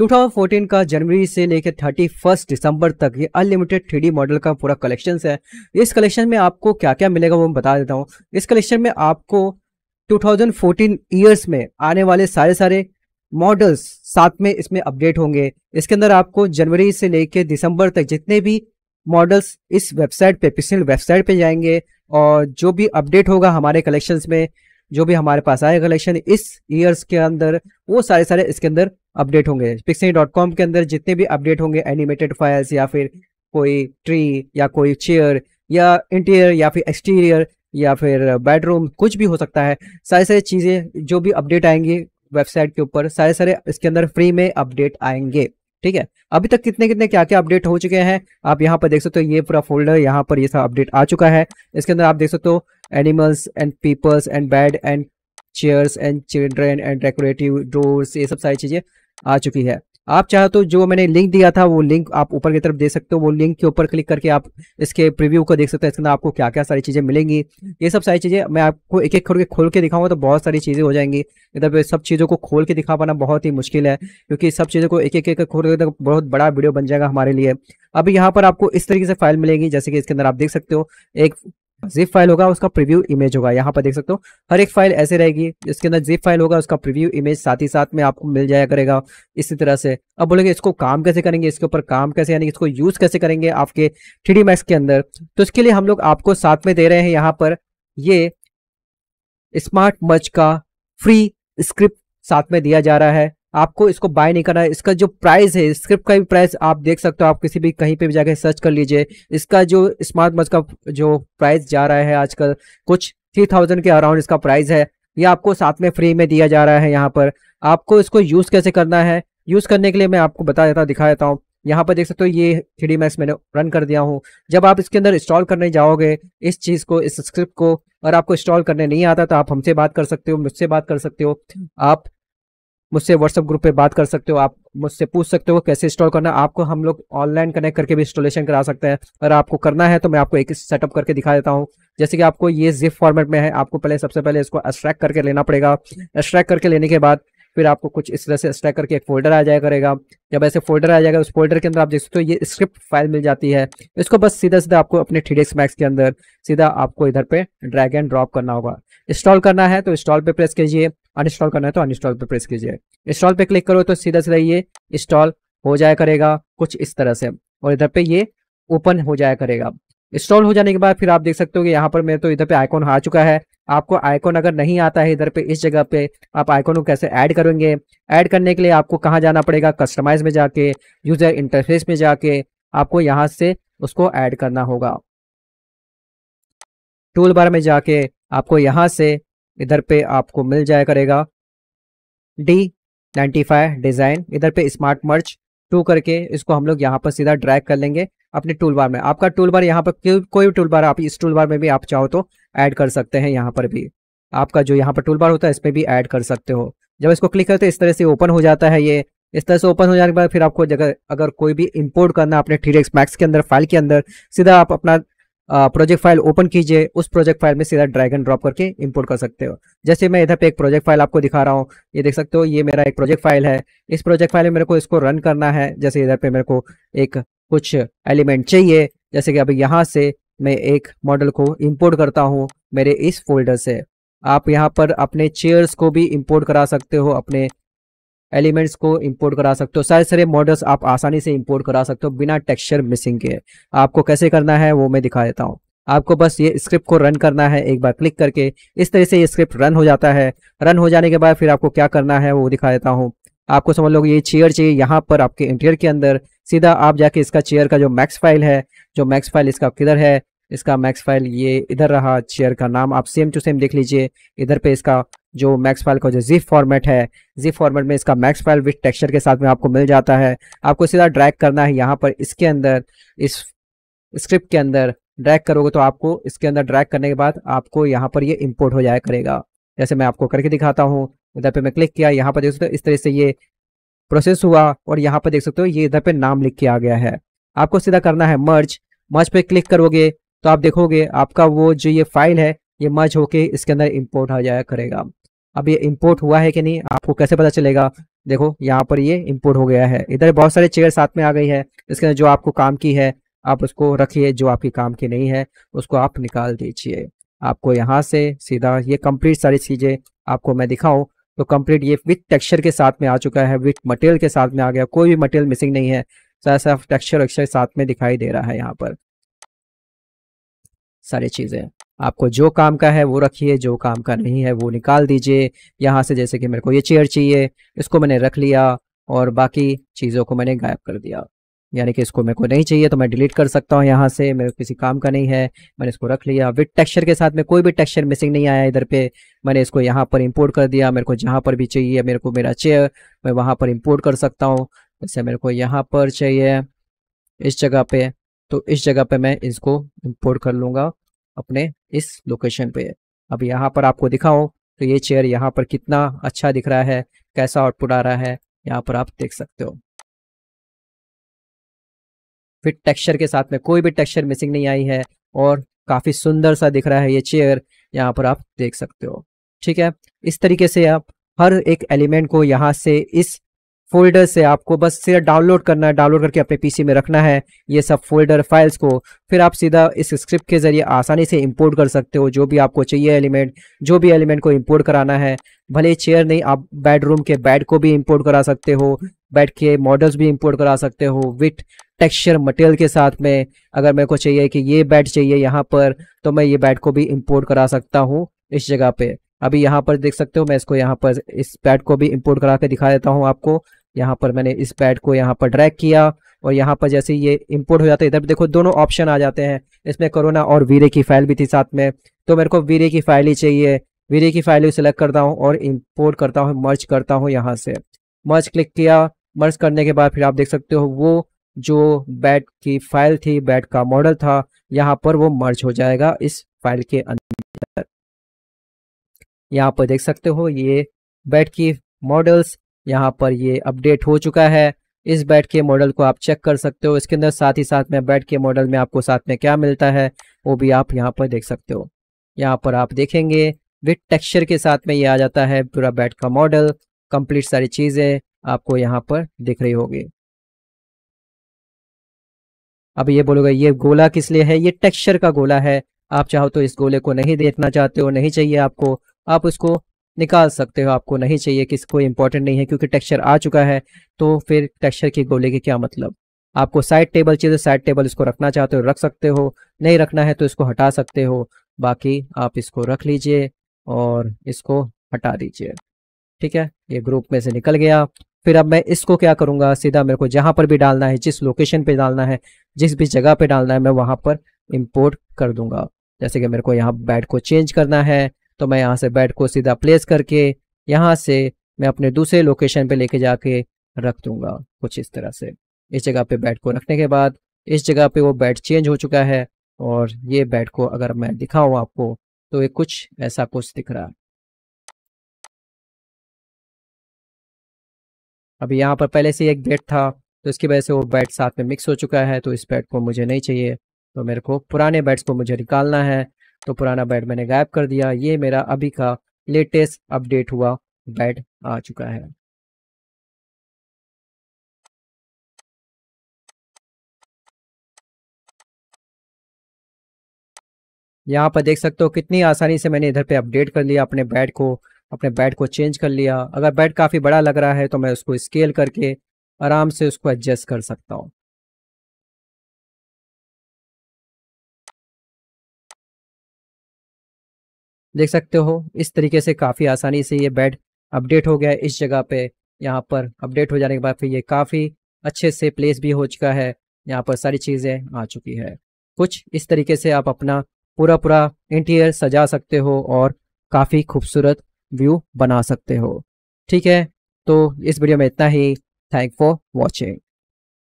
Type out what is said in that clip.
2014 का जनवरी से लेकर थर्टी दिसंबर तक ये अनलिमिटेड थ्री मॉडल का पूरा कलेक्शन है इस कलेक्शन में आपको क्या क्या मिलेगा वो मैं बता देता हूँ इस कलेक्शन में आपको 2014 ईयर्स में आने वाले सारे सारे मॉडल्स साथ में इसमें अपडेट होंगे इसके अंदर आपको जनवरी से लेकर दिसंबर तक जितने भी मॉडल्स इस वेबसाइट पे पिछले वेबसाइट पे जाएंगे और जो भी अपडेट होगा हमारे कलेक्शंस में जो भी हमारे पास आए कलेक्शन इस ईयर्स के अंदर वो सारे सारे इसके अंदर अपडेट होंगे पिक्सनी डॉट कॉम के अंदर जितने भी अपडेट होंगे एनिमेटेड फाइल्स या फिर कोई ट्री या कोई चेयर या इंटीरियर या फिर एक्सटीरियर या फिर बेडरूम कुछ भी हो सकता है सारी सारी चीज़ें जो भी अपडेट आएंगी वेबसाइट के ऊपर सारे सारे इसके अंदर फ्री में अपडेट आएंगे ठीक है अभी तक कितने कितने क्या क्या अपडेट हो चुके हैं आप यहाँ पर देख सकते हो ये पूरा फोल्डर यहाँ पर ये सब अपडेट आ चुका है इसके अंदर आप देख सकते हो animals and peoples and bed and chairs and children and decorative doors ये सब सारी चीज़ें आ चुकी है आप चाहो तो जो मैंने लिंक दिया था वो लिंक आप ऊपर की तरफ दे सकते हो वो लिंक के ऊपर क्लिक करके आप इसके प्रीव्यू को देख सकते हो इसके अंदर आपको क्या क्या सारी चीज़ें मिलेंगी ये सब सारी चीज़ें मैं आपको एक एक करके खोल के दिखाऊंगा तो बहुत सारी चीज़ें हो जाएंगी इधर मतलब सब चीज़ों को खोल के दिखा पाना बहुत ही मुश्किल है क्योंकि सब चीज़ों को एक एक एक खोल के तो बहुत बड़ा वीडियो बन जाएगा हमारे लिए अब यहाँ पर आपको इस तरीके से फाइल मिलेगी जैसे कि इसके अंदर आप देख सकते हो एक जिप फाइल होगा उसका प्रीव्यू इमेज होगा यहाँ पर देख सकते हो हर एक फाइल ऐसे रहेगी इसके अंदर जिप फाइल होगा उसका प्रीव्यू इमेज साथ ही साथ में आपको मिल जाया करेगा इसी तरह से अब बोलेंगे इसको काम कैसे करेंगे इसके ऊपर काम कैसे यानी इसको यूज कैसे करेंगे आपके थ्री मैक्स के अंदर तो इसके लिए हम लोग आपको साथ में दे रहे हैं यहाँ पर ये स्मार्ट मच का फ्री स्क्रिप्ट साथ में दिया जा रहा है आपको इसको बाय नहीं करना है इसका जो प्राइस है स्क्रिप्ट का भी प्राइस आप देख सकते हो आप किसी भी कहीं पे भी जाकर सर्च कर लीजिए इसका जो स्मार्ट मच का जो प्राइस जा रहा है आजकल कुछ थ्री थाउजेंड के अराउंड इसका प्राइस है ये आपको साथ में फ्री में दिया जा रहा है यहाँ पर आपको इसको यूज़ कैसे करना है यूज़ करने के लिए मैं आपको बता देता दिखा देता हूँ यहाँ पर देख सकते हो ये थ्री मैक्स मैंने रन कर दिया हूँ जब आप इसके अंदर इंस्टॉल करने जाओगे इस चीज़ को इस स्क्रिप्ट को और आपको इंस्टॉल करने नहीं आता तो आप हमसे बात कर सकते हो मुझसे बात कर सकते हो आप मुझसे व्हाट्सअप ग्रुप पे बात कर सकते हो आप मुझसे पूछ सकते हो कैसे इंस्टॉल करना आपको हम लोग ऑनलाइन कनेक्ट करके भी इंस्टॉलेशन करा सकते हैं अगर आपको करना है तो मैं आपको एक सेटअप करके दिखा देता हूँ जैसे कि आपको ये जिप फॉर्मेट में है आपको पहले सबसे पहले इसको एक्सट्रैक्ट करके लेना पड़ेगा एक्सट्रैक्ट करके लेने के बाद फिर आपको कुछ इस तरह से स्ट्रैक करके एक फोल्डर आ जाया करेगा जब ऐसे फोल्डर आ जाएगा उस फोल्डर के अंदर आप देख सकते हो ये स्क्रिप्ट फाइल मिल जाती है इसको बस सीधा सीधा आपको अपने थ्री डी मैक्स के अंदर सीधा आपको इधर पे ड्रैग एंड ड्रॉप करना होगा इंस्टॉल करना है तो इंस्टॉल पे प्रेस कीजिए अनइंस्टॉल करना है तो अनइंस्टॉल पे प्रेस कीजिए इंस्टॉल पे क्लिक करो तो सीधा सीधा ये इंस्टॉल हो जाया करेगा कुछ इस तरह से और इधर पे ये ओपन हो जाया करेगा इंस्टॉल हो जाने के बाद फिर आप देख सकते हो कि यहाँ पर मेरे तो इधर पे आइकॉन आ चुका है आपको आइकॉन अगर नहीं आता है इधर पे इस जगह पे आप आइकॉन को कैसे ऐड करेंगे ऐड करने के लिए आपको कहाँ जाना पड़ेगा कस्टमाइज में जाके यूजर इंटरफेस में जाके आपको यहाँ से उसको ऐड करना होगा टूल बार में जाके आपको यहाँ से इधर पे आपको मिल जाया करेगा डी नाइन्टी फाइव डिज़ाइन इधर पे स्मार्ट मर्च टू करके इसको हम लोग यहाँ पर सीधा ड्रैग कर लेंगे अपने टूल बार में आपका टूल बार यहाँ पर कोई भी टूल बार आप इस टूल बार में भी आप चाहो तो ऐड कर सकते हैं यहाँ पर भी आपका जो यहाँ पर टूल बार होता है इसमें भी ऐड कर सकते हो जब इसको क्लिक करते इस तरह से ओपन हो जाता है ये इस तरह से ओपन हो जाने के बाद फिर आपको जगह अगर कोई भी इंपोर्ट करना अपने थ्री मैक्स के अंदर फाइल के अंदर सीधा आप अपना प्रोजेक्ट फाइल ओपन कीजिए उस प्रोजेक्ट फाइल में सीधा ड्रैग एंड ड्रॉप करके इंपोर्ट कर सकते हो जैसे मैं इधर पे एक प्रोजेक्ट फाइल आपको दिखा रहा हूँ ये देख सकते हो ये मेरा एक प्रोजेक्ट फाइल है इस प्रोजेक्ट फाइल में मेरे को इसको रन करना है जैसे इधर पे मेरे को एक कुछ एलिमेंट चाहिए जैसे कि अभी यहाँ से मैं एक मॉडल को इंपोर्ट करता हूँ मेरे इस फोल्डर से आप यहाँ पर अपने चेयर्स को भी इंपोर्ट करा सकते हो अपने एलिमेंट्स को इंपोर्ट करा सकते हो सारे सारे मॉडल्स आप आसानी से इंपोर्ट करा सकते हो बिना टेक्सचर मिसिंग के आपको कैसे करना है वो मैं दिखा देता हूँ आपको बस ये स्क्रिप्ट को रन करना है एक बार क्लिक करके इस तरह से ये स्क्रिप्ट रन हो जाता है रन हो जाने के बाद फिर आपको क्या करना है वो दिखा देता हूँ आपको समझ लो ये चेयर चाहिए यहाँ पर आपके इंटीरियर के अंदर सीधा आप जाके इसका चेयर का जो मैक्स फाइल है जो मैक्स फाइल इसका किधर है इसका मैक्स फाइल ये इधर रहा चेयर का नाम आप सेम टू सेम देख लीजिए इधर पे इसका जो मैक्स फाइल का जो जिप फॉर्मेट है जिप फॉर्मेट में इसका मैक्स फाइल विथ टेक्सचर के साथ में आपको मिल जाता है आपको सीधा ड्रैग करना है यहाँ पर इसके अंदर इस स्क्रिप्ट के अंदर ड्रैग करोगे तो आपको इसके अंदर ड्रैग करने के बाद आपको यहाँ पर ये इम्पोर्ट हो जाया करेगा जैसे मैं आपको करके दिखाता हूँ इधर पे मैं क्लिक किया यहाँ पर देख सकते हो इस तरह से ये प्रोसेस हुआ और यहाँ पर देख सकते हो ये इधर पे नाम लिख के आ गया है आपको सीधा करना है मर्ज मर्ज पे क्लिक करोगे तो आप देखोगे आपका वो जो ये फाइल है ये मर्ज होके इसके अंदर इम्पोर्ट आ जाया करेगा अब ये इम्पोर्ट हुआ है कि नहीं आपको कैसे पता चलेगा देखो यहाँ पर ये इम्पोर्ट हो गया है इधर बहुत सारे चेयर साथ में आ गई है इसके अंदर जो आपको काम की है आप उसको रखिए जो आपके काम की नहीं है उसको आप निकाल दीजिए आपको यहाँ से सीधा ये कंप्लीट सारी चीज़ें आपको मैं दिखाऊं तो कंप्लीट ये विथ टेक्सचर के साथ में आ चुका है विथ मटेरियल के साथ में आ गया कोई भी मटेरियल मिसिंग नहीं है सारा सा टेक्सचर वेक्सचर साथ में दिखाई दे रहा है यहाँ पर सारी चीज़ें आपको जो काम का है वो रखिए जो काम का नहीं है वो निकाल दीजिए यहाँ से जैसे कि मेरे को ये चेयर चाहिए इसको मैंने रख लिया और बाकी चीज़ों को मैंने गायब कर दिया यानी कि इसको मेरे को नहीं चाहिए तो मैं डिलीट कर सकता हूँ यहाँ से मेरे किसी काम का नहीं है मैंने इसको रख लिया विथ टेक्सचर के साथ में कोई भी टेक्सचर मिसिंग नहीं आया इधर पे मैंने इसको यहाँ पर इंपोर्ट कर दिया मेरे को जहाँ पर भी चाहिए मेरे को मेरा चेयर मैं वहाँ पर इम्पोर्ट कर सकता हूँ जैसे मेरे को यहाँ पर चाहिए इस जगह पे तो इस जगह पे मैं इसको इम्पोर्ट कर लूँगा अपने इस लोकेशन पे अब यहाँ पर आपको दिखाऊँ तो ये चेयर यहाँ पर कितना अच्छा दिख रहा है कैसा आउटपुट आ रहा है यहाँ पर आप देख सकते हो फिर टेक्सचर के साथ में कोई भी टेक्सचर मिसिंग नहीं आई है और काफ़ी सुंदर सा दिख रहा है ये चेयर यहाँ पर आप देख सकते हो ठीक है इस तरीके से आप हर एक एलिमेंट को यहाँ से इस फोल्डर से आपको बस सिर्फ डाउनलोड करना है डाउनलोड करके अपने पीसी में रखना है ये सब फोल्डर फाइल्स को फिर आप सीधा इस स्क्रिप्ट के जरिए आसानी से इंपोर्ट कर सकते हो जो भी आपको चाहिए एलिमेंट जो भी एलिमेंट को इंपोर्ट कराना है भले चेयर नहीं आप बेडरूम के बेड को भी इंपोर्ट करा सकते हो बेड के मॉडल्स भी इंपोर्ट करा सकते हो विथ टेक्सचर मटेरियल के साथ में अगर मेरे को चाहिए कि ये बेड चाहिए यहाँ पर तो मैं ये बेड को भी इम्पोर्ट करा सकता हूँ इस जगह पे अभी यहाँ पर देख सकते हो मैं इसको यहाँ पर इस पैड को भी इंपोर्ट करा के दिखा देता हूँ आपको यहाँ पर मैंने इस पैड को यहाँ पर ड्रैग किया और यहाँ पर जैसे ये इंपोर्ट हो जाता है इधर देखो दोनों ऑप्शन आ जाते हैं इसमें कोरोना और वीरे की फाइल भी थी साथ में तो मेरे को वीरे की फाइल ही चाहिए वीरे की फाइल सेलेक्ट करता हूँ और इम्पोर्ट करता हूँ मर्ज करता हूँ यहाँ से मर्ज क्लिक किया मर्ज करने के बाद फिर आप देख सकते हो वो जो बैट की फाइल थी बैट का मॉडल था यहाँ पर वो मर्ज हो जाएगा इस फाइल के अंदर यहाँ पर देख सकते हो ये बैट की मॉडल्स यहाँ पर ये अपडेट हो चुका है इस बैट के मॉडल को आप चेक कर सकते हो इसके अंदर साथ ही साथ में बैट के मॉडल में आपको साथ में क्या मिलता है वो भी आप यहाँ पर देख सकते हो यहाँ पर आप देखेंगे विथ टेक्सचर के साथ में ये आ जाता है पूरा बैट का मॉडल कंप्लीट सारी चीज़ें आपको यहाँ पर दिख रही होगी अब ये बोलोगे ये गोला किस लिए है ये टेक्सचर का गोला है आप चाहो तो इस गोले को नहीं देखना चाहते हो नहीं चाहिए आपको आप उसको निकाल सकते हो आपको नहीं चाहिए कि इसको इंपॉर्टेंट नहीं है क्योंकि टेक्सचर आ चुका है तो फिर टेक्सचर की गोले के क्या मतलब आपको साइड टेबल चाहिए साइड तो टेबल इसको रखना चाहते हो रख सकते हो नहीं रखना है तो इसको हटा सकते हो बाकी आप इसको रख लीजिए और इसको हटा दीजिए ठीक है ये ग्रुप में से निकल गया फिर अब मैं इसको क्या करूंगा सीधा मेरे को जहां पर भी डालना है जिस लोकेशन पे डालना है जिस भी जगह पे डालना है मैं वहां पर इम्पोर्ट कर दूंगा जैसे कि मेरे को यहाँ बेड को चेंज करना है तो मैं यहाँ से बेड को सीधा प्लेस करके यहाँ से मैं अपने दूसरे लोकेशन पे लेके जाके रख दूंगा कुछ इस तरह से इस जगह पे बेड को रखने के बाद इस जगह पे वो बेड चेंज हो चुका है और ये बेड को अगर मैं दिखाऊँ आपको तो ये कुछ ऐसा कुछ दिख रहा है अभी यहाँ पर पहले से एक बेड था तो इसकी वजह से वो बेड साथ में मिक्स हो चुका है तो इस बेड को मुझे नहीं चाहिए तो मेरे को पुराने बेड्स को मुझे निकालना है तो पुराना बेड मैंने गायब कर दिया ये मेरा अभी का लेटेस्ट अपडेट हुआ बेड आ चुका है यहाँ पर देख सकते हो कितनी आसानी से मैंने इधर पे अपडेट कर लिया अपने बेड को अपने बेड को चेंज कर लिया अगर बेड काफ़ी बड़ा लग रहा है तो मैं उसको स्केल करके आराम से उसको एडजस्ट कर सकता हूँ देख सकते हो इस तरीके से काफ़ी आसानी से ये बेड अपडेट हो गया है इस जगह पे यहाँ पर अपडेट हो जाने के बाद फिर ये काफ़ी अच्छे से प्लेस भी हो चुका है यहाँ पर सारी चीज़ें आ चुकी है कुछ इस तरीके से आप अपना पूरा पूरा इंटीरियर सजा सकते हो और काफ़ी खूबसूरत व्यू बना सकते हो ठीक है तो इस वीडियो में इतना ही थैंक फॉर वॉचिंग